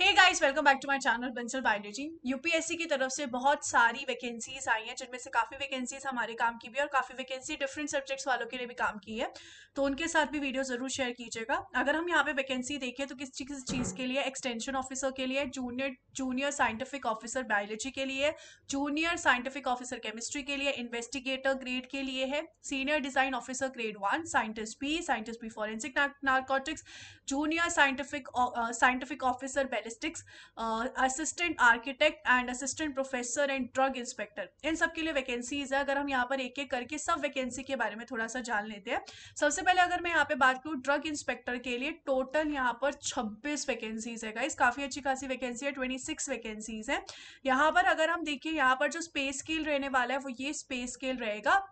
hey guys welcome back to my channel Bansal biology UPSC की तरफ से बहुत सारी वैकेंसीज आई हैं जिनमें से काफ़ी वैकेंसीज हमारे काम की भी और काफ़ी वैकेंसी डिफरेंट सब्जेक्ट्स वालों के लिए भी काम की है तो उनके साथ भी वीडियो ज़रूर शेयर कीजिएगा अगर हम यहाँ पे वैकेंसी देखें तो किस किस चीज़ के लिए एक्सटेंशन ऑफिसर के लिए junior junior scientific officer biology के लिए जूनियर साइंटिफिक ऑफिसर केमिस्ट्री के लिए इन्वेस्टिगेटर ग्रेड के लिए है senior design officer grade one scientist B scientist B forensic narcotics junior scientific scientific officer statistics assistant architect and assistant professor and drug inspector इन सब के लिए वैकेंसीज है अगर हम यहाँ पर एक एक करके सब वैकेंसी के बारे में थोड़ा सा जान लेते हैं सबसे पहले अगर मैं यहाँ पे बात करूँ ड्रग इंस्पेक्टर के लिए टोटल यहाँ पर छब्बीस वैकेंसीज है गाइस काफ़ी अच्छी खासी वैकेंसी है ट्वेंटी सिक्स वैकेंसीज है यहाँ पर अगर हम देखिए यहाँ पर जो स्पेस स्केल रहने वाला है वो ये स्पेस स्केल रहेगा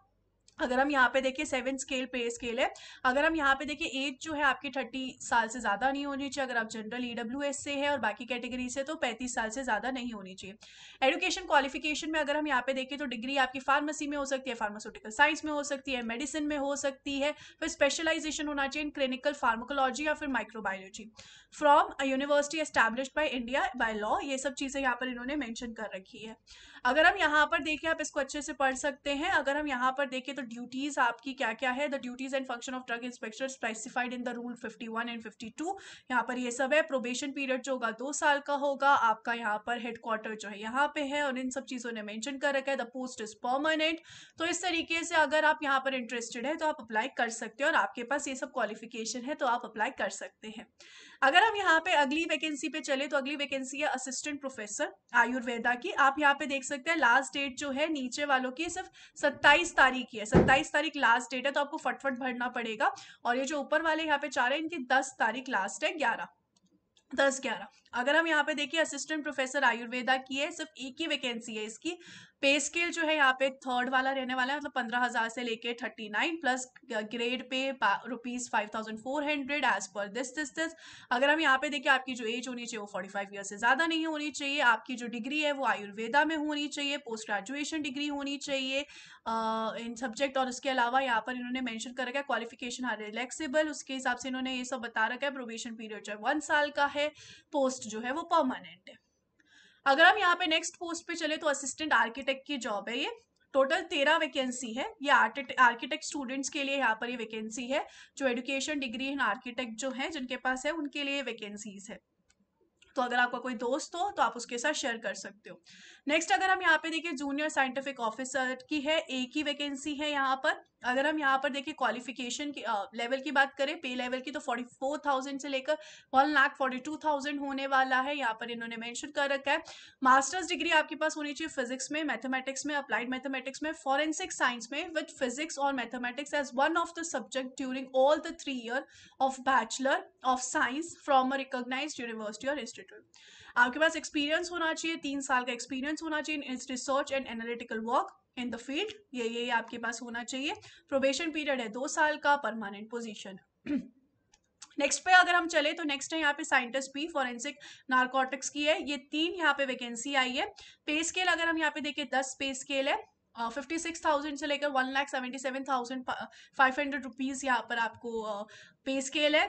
अगर हम यहाँ पे देखें सेवन स्केल पे स्केल है अगर हम यहाँ पे देखें एज जो है आपकी थर्टी साल से ज़्यादा नहीं होनी चाहिए अगर आप जनरल ई e से है और बाकी कैटेगरी से तो पैंतीस साल से ज़्यादा नहीं होनी चाहिए एडुकेशन क्वालिफिकेशन में अगर हम यहाँ पे देखें तो डिग्री आपकी फार्मेसी में हो सकती है फार्मास्यूटिकल साइंस में हो सकती है मेडिसिन में हो सकती है फिर स्पेशलाइजेशन होना चाहिए इन क्लिनिकल फार्माकोलॉजी या फिर microbiology from university establish by India by law ये सब चीज़ें यहाँ पर इन्होंने मैंशन कर रखी है अगर हम यहाँ पर देखें आप इसको अच्छे से पढ़ सकते हैं अगर हम यहाँ पर देखें तो ड्यूटीज आपकी क्या क्या है the duties and function of drug inspector specified in the rule 51 and 52 यहाँ पर ये सब है प्रोबेशन पीरियड जो होगा दो साल का होगा आपका यहाँ पर हेडक्वार्टर जो है यहाँ पे है और इन सब चीज़ों ने मैंशन कर रखा है द पोस्ट इज परमानेंट तो इस तरीके से अगर आप यहाँ पर इंटरेस्टेड है तो आप अप्लाई कर सकते हैं और आपके पास ये सब क्वालिफिकेशन है तो आप अप्लाई कर सकते हैं अगर हम यहाँ पे अगली वैकेंसी पे चले तो अगली वैकेंसी है असिस्टेंट प्रोफेसर आयुर्वेदा की आप यहाँ पे देख सकते हैं लास्ट डेट जो है नीचे वालों की सिर्फ 27 तारीख की है सत्ताईस तारीख लास्ट डेट है तो आपको फटफट भरना पड़ेगा और ये जो ऊपर वाले यहाँ पे चार है इनकी दस तारीख लास्ट है ग्यारह दस ग्यारह अगर हम यहाँ पे देखिए असिस्टेंट प्रोफेसर आयुर्वेदा की है सिर्फ एक ही वैकेंसी है इसकी पे स्केल जो है यहाँ पे थर्ड वाला रहने वाला है मतलब पंद्रह हजार से लेके thirty nine plus grade pay rupees five thousand four hundred as per this this this अगर हम यहाँ पे देखें आपकी जो एज होनी चाहिए वो फोर्टी फाइव ईयर से ज्यादा नहीं होनी चाहिए आपकी जो डिग्री है वो आयुर्वेदा में होनी चाहिए पोस्ट ग्रेजुएशन डिग्री होनी चाहिए इन सब्जेक्ट और उसके अलावा यहाँ पर इन्होंने मैंशन कर रखा है क्वालिफिकेशन हर रिलैक्सेबल उसके हिसाब से इन्होंने ये सब बता रखा है प्रोबेशन पीरियड जो है वन साल का है पोस्ट जो है वो परमानेंट है अगर हम यहाँ पे नेक्स्ट पोस्ट पे चले तो असिस्टेंट आर्किटेक्ट की जॉब है ये टोटल तेरह वैकेंसी है ये आर्किटेक्ट स्टूडेंट्स के लिए यहाँ पर ये वैकेंसी है जो एडुकेशन डिग्री इन आर्किटेक्ट जो है जिनके पास है उनके लिए वैकेंसीज है तो अगर आपका कोई दोस्त हो तो आप उसके साथ शेयर कर सकते हो नेक्स्ट अगर हम यहाँ पे देखिए जूनियर साइंटिफिक ऑफिसर की है एक ही वैकेंसी है यहाँ पर अगर हम यहाँ पर देखिए क्वालिफिकेशन की लेवल की बात करें पे लेवल की तो फोर्टी फोर थाउजेंड से लेकर one lakh forty two thousand होने वाला है यहाँ पर इन्होंने मेंशन कर रखा है मास्टर्स डिग्री आपके पास होनी चाहिए फिजिक्स में मैथमेटिक्स में अप्लाइड मैथमेटिक्स में फॉरेंसिक साइंस में विद फिजिक्स और mathematics as one of the subject during all the three year of bachelor of science from a recognise university और इंस्टीट्यूट आपके पास एक्सपीरियंस होना चाहिए तीन साल का एक्सपीरियंस होना चाहिए in research and analytical work in the field ये ये आपके पास होना चाहिए प्रोबेशन पीरियड है दो साल का परमानेंट पोजिशन नेक्स्ट पे अगर हम चले तो नेक्स्ट है यहाँ पे साइंटिस्ट भी फॉरेंसिक नारकोटिक्स की है ये तीन यहाँ पे वैकेंसी आई है पे स्केल अगर हम यहाँ पे देखें दस पे स्केल है फिफ्टी सिक्स थाउजेंड से लेकर one lakh seventy seven thousand five hundred rupees यहाँ पर आपको पे स्केल है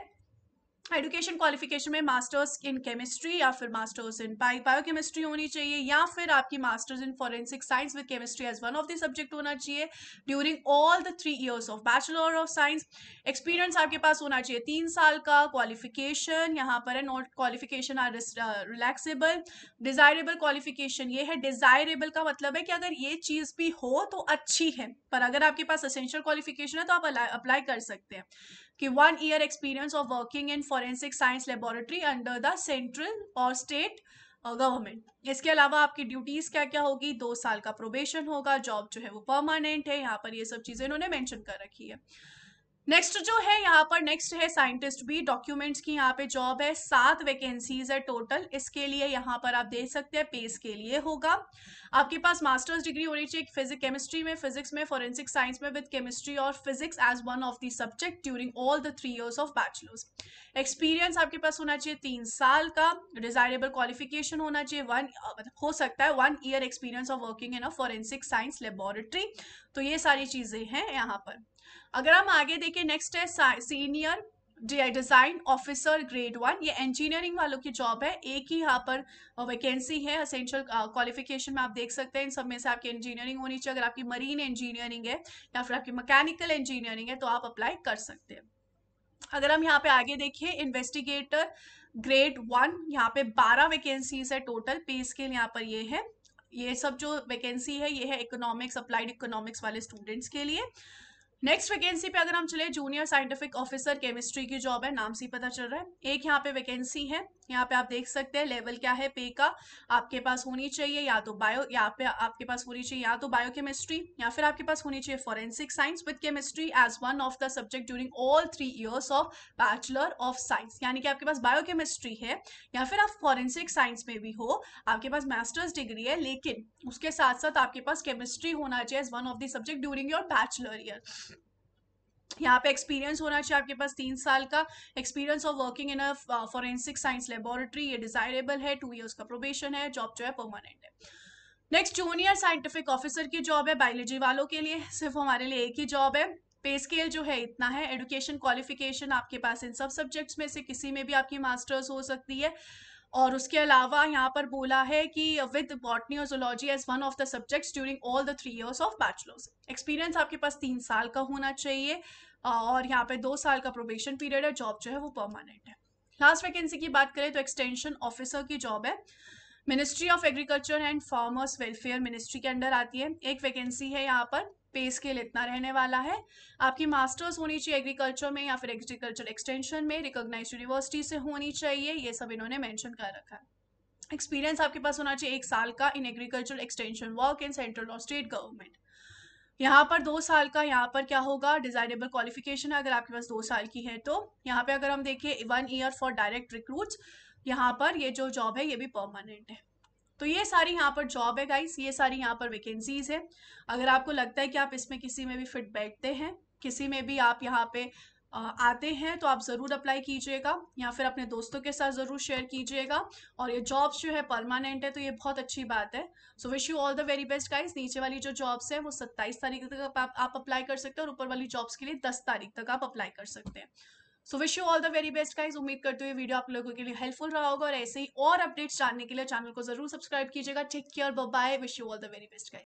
एडुकेशन क्वालिफिकेशन में मास्टर्स इन केमिस्ट्री या फिर मास्टर्स इन बायोकेमिस्ट्री होनी चाहिए या फिर आपकी masters in forensic science with chemistry as one of the subject होना चाहिए during all the three years of bachelor of science experience आपके पास होना चाहिए तीन साल का क्वालिफिकेशन यहाँ पर है not qualification are relaxable desirable qualification ये है डिजायरेबल का मतलब है कि अगर ये चीज़ भी हो तो अच्छी है पर अगर आपके पास असेंशियल क्वालिफिकेशन है तो आप अप्लाई कर सकते हैं कि one year experience of working in forensic science laboratory under the central और स्टेट गवर्नमेंट इसके अलावा आपकी ड्यूटीज क्या क्या होगी दो साल का प्रोबेशन होगा जॉब जो है वो परमानेंट है यहाँ पर ये सब चीज़ें इन्होंने मैंशन कर रखी है नेक्स्ट जो है यहाँ पर नेक्स्ट है साइंटिस्ट भी डॉक्यूमेंट्स की यहाँ पे जॉब है सात वैकेंसीज है टोटल इसके लिए यहाँ पर आप देख सकते हैं पेस के लिए होगा आपके पास मास्टर्स डिग्री होनी चाहिए फिजिक केमिस्ट्री में फिजिक्स में फॉरेंसिक साइंस में विद केमिस्ट्री और physics as one of the subject during all the three years of bachelors experience आपके पास होना चाहिए तीन साल का डिजायरेबल क्वालिफिकेशन होना चाहिए वन मतलब हो सकता है one year experience of working in a forensic science laboratory तो ये सारी चीज़ें हैं यहाँ पर अगर हम आगे देखें नेक्स्ट है senior design officer grade one ये इंजीनियरिंग वालों की जॉब है एक ही यहाँ पर वैकेंसी है असेंशियल क्वालिफिकेशन में आप देख सकते हैं इन सब में से आपकी इंजीनियरिंग होनी चाहिए अगर आपकी मरीन इंजीनियरिंग है या फिर आपकी मैकेनिकल इंजीनियरिंग है तो आप अप्लाई कर सकते हैं अगर हम यहाँ पे आगे देखिए इन्वेस्टिगेटर ग्रेड वन यहाँ पे बारह वैकेंसीज है टोटल पे स्केल यहाँ पर ये है ये सब जो वैकेंसी है ये है इकोनॉमिक्स अप्लाइड इकोनॉमिक्स वाले स्टूडेंट्स के लिए नेक्स्ट वैकेंसी पे अगर हम चले जूनियर साइंटिफिक ऑफिसर केमिस्ट्री की जॉब है नाम से पता चल रहा है एक यहाँ पे वैकेंसी है यहाँ पे आप देख सकते हैं लेवल क्या है पे का आपके पास होनी चाहिए या तो बायो या पे आपके पास होनी चाहिए या तो बायोकेमिस्ट्री या फिर आपके पास होनी चाहिए forensic science with chemistry as one of the subject during all three years of bachelor of science यानी कि आपके पास बायोकेमिस्ट्री है या फिर आप फॉरेंसिक साइंस में भी हो आपके पास मास्टर्स डिग्री है लेकिन उसके साथ साथ आपके पास केमिस्ट्री होना चाहिए as one of the subject during your bachelor year यहाँ पे एक्सपीरियंस होना चाहिए आपके पास तीन साल का experience of working in a forensic science laboratory ये डिजायरेबल है टू ईयर्स का प्रोबेशन है जॉब जो है परमानेंट है नेक्स्ट जूनियर साइंटिफिक ऑफिसर की जॉब है बायोलॉजी वालों के लिए सिर्फ हमारे लिए एक ही जॉब है पे स्केल जो है इतना है एडुकेशन क्वालिफिकेशन आपके पास इन सब सब्जेक्ट्स में से किसी में भी आपकी मास्टर्स हो सकती है और उसके अलावा यहाँ पर बोला है कि विद बॉटनी और zoology as one of the subjects during all the three years of bachelors experience आपके पास तीन साल का होना चाहिए और यहाँ पे दो साल का प्रोबेशन पीरियड है जॉब जो है वो परमानेंट है लास्ट वैकेंसी की बात करें तो एक्सटेंशन ऑफिसर की जॉब है ministry of agriculture and farmers welfare ministry के अंडर आती है एक वैकेंसी है यहाँ पर पे स्केल इतना रहने वाला है आपकी मास्टर्स होनी चाहिए एग्रीकल्चर में या फिर एग्रीकल्चर एक्सटेंशन में रिकोगनाइज यूनिवर्सिटी से होनी चाहिए ये सब इन्होंने मैंशन कर रखा है एक्सपीरियंस आपके पास होना चाहिए एक साल का in agriculture extension work in central और स्टेट गवर्नमेंट यहाँ पर दो साल का यहाँ पर क्या होगा डिजायरेबल क्वालिफिकेशन है अगर आपके पास दो साल की है तो यहाँ पे अगर हम देखें one year for direct recruits यहाँ पर ये जो जॉब है ये भी परमानेंट है तो ये सारी यहाँ पर जॉब है गाइस ये सारी यहाँ पर वैकेंसीज है अगर आपको लगता है कि आप इसमें किसी में भी फिट बैठते हैं किसी में भी आप यहाँ पे आते हैं तो आप ज़रूर अप्लाई कीजिएगा या फिर अपने दोस्तों के साथ ज़रूर शेयर कीजिएगा और ये जॉब्स जो है परमानेंट है तो ये बहुत अच्छी बात है so wish you all the very best guys नीचे वाली जो जॉब्स है वो 27 तारीख तक आप, आप अप्लाई कर सकते हैं और ऊपर वाली जॉब्स के लिए 10 तारीख तक आप अप्लाई कर सकते हैं so wish you all the very best guys उम्मीद करते हुए वीडियो आप लोगों के लिए हेल्पफुल रहा होगा और ऐसे ही और अपडेट्स जानने के लिए चैनल को जरूर सब्सक्राइब कीजिएगा take care bye wish you all the very best guys